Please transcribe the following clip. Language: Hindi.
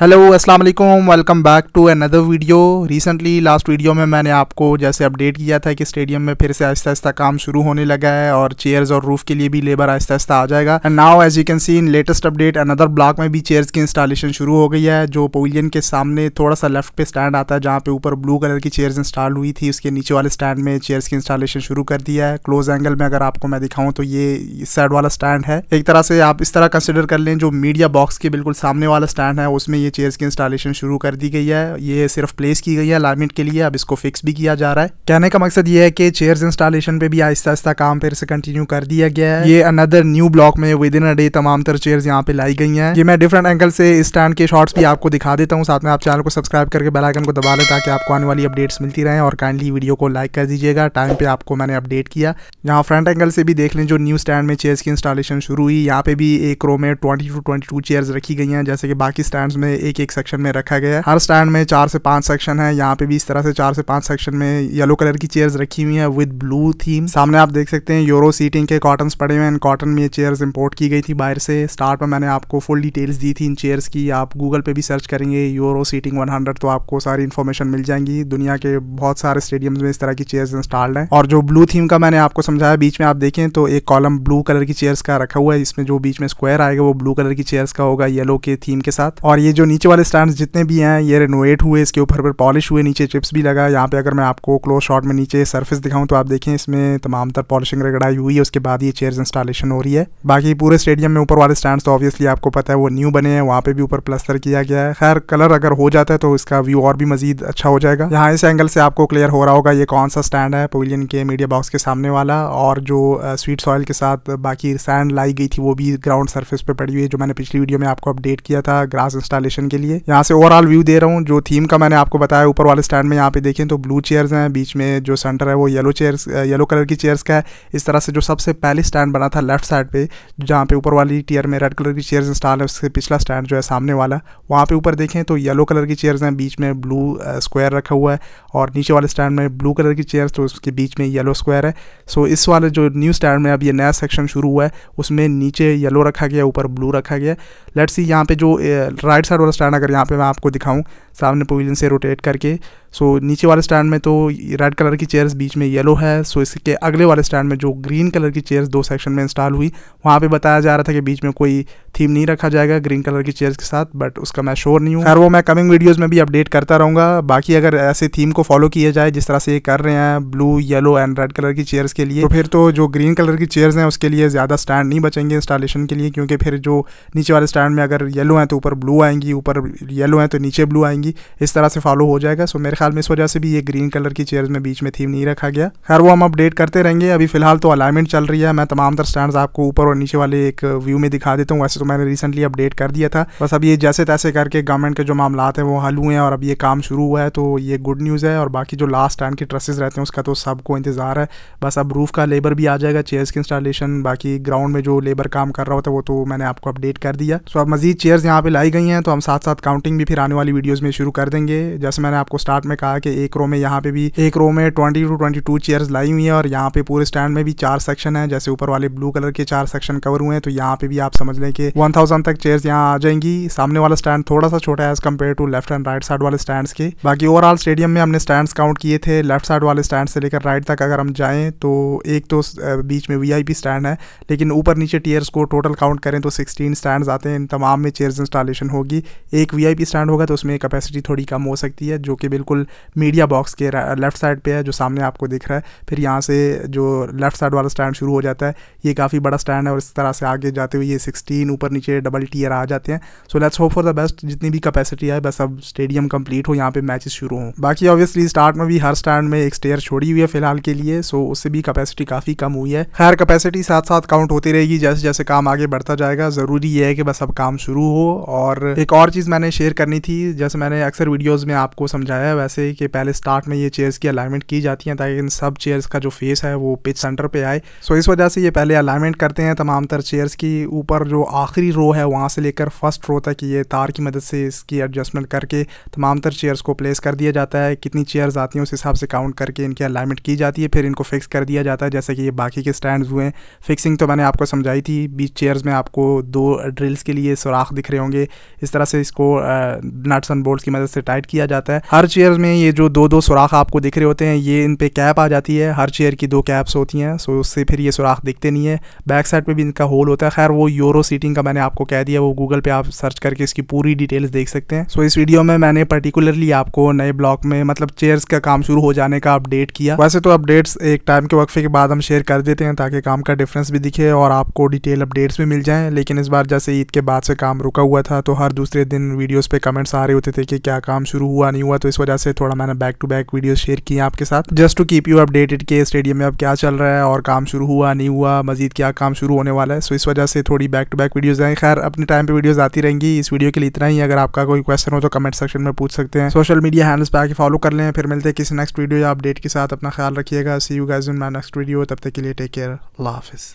हेलो अस्सलाम वालेकुम welcome back to another video recently last video में मैंने आपको जैसे अपडेट किया था कि स्टेडियम में फिर से आहिस्ता आहिस्ता काम शुरू होने लगा है और चेयर्स और रूफ के लिए भी लेबर आहिस्ता आहिस्ता आ जाएगा and now as you can see in latest update another block में भी चेयर्स की इंस्टॉलेशन शुरू हो गई है जो पोलियन के सामने थोड़ा सा लेफ्ट पे स्टैंड आता है जहाँ पे ऊपर ब्लू कलर की चेयर्स इंस्टॉल हुई थी उसके नीचे वाले स्टैंड में चेयर्स की इंस्टॉलेशन शुरू कर दिया है क्लोज एंगल में अगर आपको मैं दिखाऊँ तो ये इस साइड वाला स्टैंड है एक तरह से आप इस तरह कंसिडर कर लें जो मीडिया बॉक्स के बिल्कुल सामने वाला स्टैंड है उसमें ये चेयर्स की इंस्टॉलेशन शुरू कर दी गई है ये सिर्फ प्लेस की गई है अलाइनमेंट के लिए अब इसको फिक्स भी किया जा रहा है कहने का मकसद ये है कि चेयर्स इंस्टॉलेशन पे भी आहिस्ता आहिस्ता काम फिर से कंटिन्यू कर दिया गया है ये अनदर न्यू ब्लॉक में विद इन अ डे तमाम तरह चेयर यहाँ पे लाई गई है ये मैं डिफरेंट एंगल से इस स्टैंड के शॉर्ट्स भी आपको दिखा देता हूँ साथ में आप चैनल को सब्सक्राइब करके बेलाइकन को दबा लें ताकि आपको आने वाली अपडेट्स मिलती रहे और काइंडली वीडियो को लाइक कर दीजिएगा टाइम पे आपको मैंने अपडेट किया यहाँ फ्रंट एंगल से भी देख लें जो न्यू स्टैंड में चेयर्स की इंस्टॉलेशन शुरू हुई यहाँ पे भी एक रो में twenty two twenty two chairs रखी गई हैं जैसे कि बाकी स्टैंड्स में एक एक सेक्शन में रखा गया है हर स्टैंड में चार से पांच सेक्शन है यहाँ पे भी इस तरह से चार से पांच सेक्शन में येलो कलर की चेयर्स रखी हुई है विद ब्लू थीम सामने आप देख सकते हैं यूरो सीटिंग के कॉटन पड़े हुए हैं कॉटन में चेयर इम्पोर्ट की गई थी बाहर से स्टार्ट पर मैंने आपको फुल डिटेल्स दी थी इन चेयर्स की आप गूगल पे भी सर्च करेंगे यूरो सीटिंग वन तो आपको सारी इन्फॉर्मेशन मिल जाएंगी दुनिया के बहुत सारे स्टेडियम में इस तरह की चेयर इंस्टॉल्ड है और जो ब्लू थीम का मैंने आपको समझाया बीच में आप देखें तो एक कॉलम ब्लू कलर की चेयर्स का रखा हुआ है इसमें जो बीच में स्क्वायर आएगा वो ब्लू कलर की चेयर्स का होगा येलो के थीम के साथ और ये जो जो नीचे वाले स्टैंड जितने भी हैं ये रेनोवेट हुए इसके ऊपर पर पॉलिश हुए नीचे चिप्स भी लगा यहाँ पे अगर मैं आपको क्लोज शॉट में नीचे सर्फिस दिखाऊँ तो आप देखें इसमें तमाम तर पॉलिशिंग रगड़ाई हुई है उसके बाद ये चेयर इंस्टॉलेशन हो रही है बाकी पूरे स्टेडियम में ऊपर वाले स्टैंड तो ऑब्वियसली आपको पता है वो न्यू बने हैं वहाँ पर भी ऊपर प्लस्तर किया गया है खैर कलर अगर हो जाता है तो इसका व्यू और भी मजीद अच्छा हो जाएगा यहाँ इस एंगल से आपको क्लियर हो रहा होगा ये कौन सा स्टैंड है पविलियन के मीडिया बॉक्स के सामने वाला और जो स्वीट सॉइल के साथ बाकी सैंड लाई गई थी वो भी ग्राउंड सर्फिस पर पड़ी हुई है जो मैंने पिछली वीडियो में आपको अपडेट किया था ग्रास इंस्टॉलेशन डेकोरेशन के लिए यहाँ से ओवरऑल व्यू दे रहा हूँ जो थीम का मैंने आपको बताया ऊपर वाले स्टैंड में यहाँ पे देखें तो ब्लू चेयर्स हैं बीच में जो सेंटर है वो येलो चेयर्स येलो कलर की चेयर्स का है इस तरह से जो सबसे पहले स्टैंड बना था लेफ्ट साइड पर जहाँ पे ऊपर वाली टीयर में रेड कलर की चेयर्स इंस्टॉल है उससे पिछला स्टैंड जो है सामने वाला वहाँ पे ऊपर देखें तो येलो कलर की चेयर्स हैं बीच में ब्लू स्क्वायर रखा हुआ है और नीचे वाले स्टैंड में ब्लू कलर की चेयर्स तो उसके बीच में येलो स्क्वायर है सो इस वाले जो न्यू स्टैंड में अब ये नया सेक्शन शुरू हुआ है उसमें नीचे येलो रखा गया ऊपर ब्लू रखा गया लेट्स सी यहाँ पे जो राइट साइड वाला स्टार अगर यहाँ पे मैं आपको दिखाऊं सामने पोजीशन से रोटेट करके सो नीचे वाले स्टैंड में तो रेड कलर की चेयर्स बीच में येलो है सो इसके अगले वाले स्टैंड में जो ग्रीन कलर की चेयर्स दो सेक्शन में इंस्टॉल हुई वहाँ पे बताया जा रहा था कि बीच में कोई थीम नहीं रखा जाएगा ग्रीन कलर की चेयर्स के साथ बट उसका मैं श्योर नहीं हूँ खैर वो मैं कमिंग वीडियोज़ में भी अपडेट करता रहूँगा बाकी अगर ऐसे थीम को फॉलो किया जाए जिस तरह से ये कर रहे हैं blue yellow and red colour की चेयर्स के लिए तो फिर तो जो ग्रीन कलर की चेयर्स हैं उसके लिए ज़्यादा स्टैंड नहीं बचेंगे इंस्टॉलेशन के लिए क्योंकि फिर जो नीचे वाले स्टैंड में अगर येलो हैं तो ऊपर ब्लू आएंगी ऊपर येलो हैं तो नीचे ब्लू आएंगी इस तरह से फॉलो हो जाएगा सो मेरे ख्याल में इस वजह से भी ये ग्रीन कलर की चेयर में बीच में थीम नहीं रखा गया खैर वो हम अपडेट करते रहेंगे अभी फिलहाल तो अलाइनमेंट चल रही है मैं तमाम तर स्टैंड आपको ऊपर और नीचे वाले एक व्यू में दिखा देता हूँ वैसे तो मैंने रिसेंटली अपडेट कर दिया था बस अब ये जैसे तैसे करके गवर्नमेंट के जो मामला हैं वो हल हुए हैं और अब ये काम शुरू हुआ है तो ये गुड न्यूज़ है और बाकी जो लास्ट स्टैंड की ट्रसेस रहते हैं उसका तो सबको इंतज़ार है बस अब रूफ का लेबर भी आ जाएगा चेयर्स की इंस्टॉलेशन बाकी ग्राउंड में जो लेबर काम कर रहा होता है वो तो मैंने आपको अपडेट कर दिया सो अब मजीद चेयर्स यहाँ पे लाई गई हैं तो हम साथ साथ काउंटिंग भी फिर आने वाली वीडियोज़ में शुरू कर देंगे जैसे मैंने आपको स्टार्ट में उन्होंने कहा कि एक रो में यहाँ पे भी एक रो में twenty two twenty two chair लाई हुई है और यहाँ पे पूरे स्टैंड में भी चार सेक्शन है जैसे ऊपर वाले ब्लू कलर के चार सेक्शन कवर हुए हैं तो यहाँ पे भी आप समझ लें कि वन थाउजेंड तक चेयर्स यहाँ आ जाएंगी सामने वाला स्टैंड थोड़ा सा छोटा है as compare to left and right side वाले स्टैंड के बाकी ओवरऑल स्टेडियम में हमने स्टैंड काउंट किए थे लेफ्ट साइड वाले स्टैंड से लेकर राइट तक अगर हम जाए तो एक तो बीच में वी स्टैंड है लेकिन ऊपर नीचे टीयर्स को टोटल काउंट करें तो सिक्सटीन स्टैंड आते हैं इन तमाम में चेयर इंस्टॉलेशन होगी एक वी स्टैंड होगा तो उसमें कैपेसिटी थोड़ी कम हो सकती है जो कि बिल्कुल मीडिया बॉक्स के लेफ्ट साइड पे है जो सामने आपको दिख रहा है फिर यहाँ से जो लेफ्ट साइड वाला स्टैंड शुरू हो जाता है ये काफ़ी बड़ा स्टैंड है और इस तरह से आगे जाते हुए ये सिक्सटीन ऊपर नीचे डबल टीयर आ जाते हैं so let's hope for the best जितनी भी कैपेसिटी है बस अब स्टेडियम कम्प्लीट हो यहाँ पे मैचेस शुरू हों बाकी ऑब्वियसली स्टार्ट में भी हर स्टैंड में एक स्टेयर छोड़ी हुई है फिलहाल के लिए सो उससे भी कपेसिटी काफ़ी कम हुई है खैर कैपेसिटी साथ साथ काउंट होती रहेगी जैसे जैसे काम आगे बढ़ता जाएगा ज़रूरी यह है कि बस अब काम शुरू हो और एक और चीज़ मैंने शेयर करनी थी जैसे मैंने अक्सर वीडियोज़ में आपको समझाया है वैसे ही कि पहले स्टार्ट में ये चेयर्स की अलाइनमेंट की जाती हैं ताकि इन सब चेयर्स का जो फेस है वो पिच सेंटर पे आए सो इस वजह से ये पहले अलाइनमेंट करते हैं तमाम तर चेयर्स की ऊपर जो आखिरी रो है वहाँ से लेकर फर्स्ट रो तक ये तार की मदद से इसकी एडजस्टमेंट करके तमाम तर चेयर्स को प्लेस कर दिया जाता है कितनी चेयर्स आती हैं उस हिसाब से काउंट करके इनकी अलाइनमेंट की जाती है फिर इनको फिक्स कर दिया जाता है जैसे कि ये बाकी के स्टैंड हुए फिक्सिंग तो मैंने आपको समझाई थी बीच चेयर्स में आपको दो ड्रिल्स के लिए सुराख दिख रहे होंगे इस तरह से इसको नट्स एंड बोल्ट की मदद से टाइट किया जाता है हर चेयर स्ट्रक्चर्स में ये जो दो दो सुराख आपको दिख रहे होते हैं ये इन पर कैप आ जाती है हर चेयर की दो कैप्स होती हैं सो उससे फिर ये सुराख दिखते नहीं है बैक साइड पे भी इनका होल होता है खैर वो यूरो सीटिंग का मैंने आपको कह दिया वो गूगल पे आप सर्च करके इसकी पूरी डिटेल्स देख सकते हैं सो इस वीडियो में मैंने पर्टिकुलरली आपको नए ब्लॉक में मतलब चेयर्स का काम शुरू हो जाने का अपडेट किया वैसे तो अपडेट्स एक टाइम के वक्फे के बाद हम शेयर कर देते हैं ताकि काम का डिफरेंस भी दिखे और आपको डिटेल अपडेट्स भी मिल जाए लेकिन इस बार जैसे ईद के बाद से काम रुका हुआ था तो हर दूसरे दिन वीडियोस पे कमेंट्स आ रहे होते थे कि क्या काम शुरू हुआ नहीं हुआ तो इस वजह से थोड़ा मैंने back to back video share किए आपके साथ just to keep you updated के स्टेडियम में अब क्या चल रहा है और काम शुरू हुआ नहीं हुआ मजीद क्या काम शुरू होने वाला है सो इस वजह से थोड़ी बैक टू बैक वीडियोज़ आए खैर अपने टाइम पर वीडियोज़ आती रहेंगी इस वीडियो के लिए इतना ही अगर आपका कोई क्वेश्चन हो तो कमेंट सेक्शन में पूछ सकते हैं सोशल मीडिया हैंडल्स पर आके फॉलो कर लें फिर मिलते हैं किसी नेक्स्ट वीडियो या अपडेट के साथ अपना ख्याल रखिएगा see you guys in my next video तब तक के लिए टेक केयर अल्लाह हाफिज़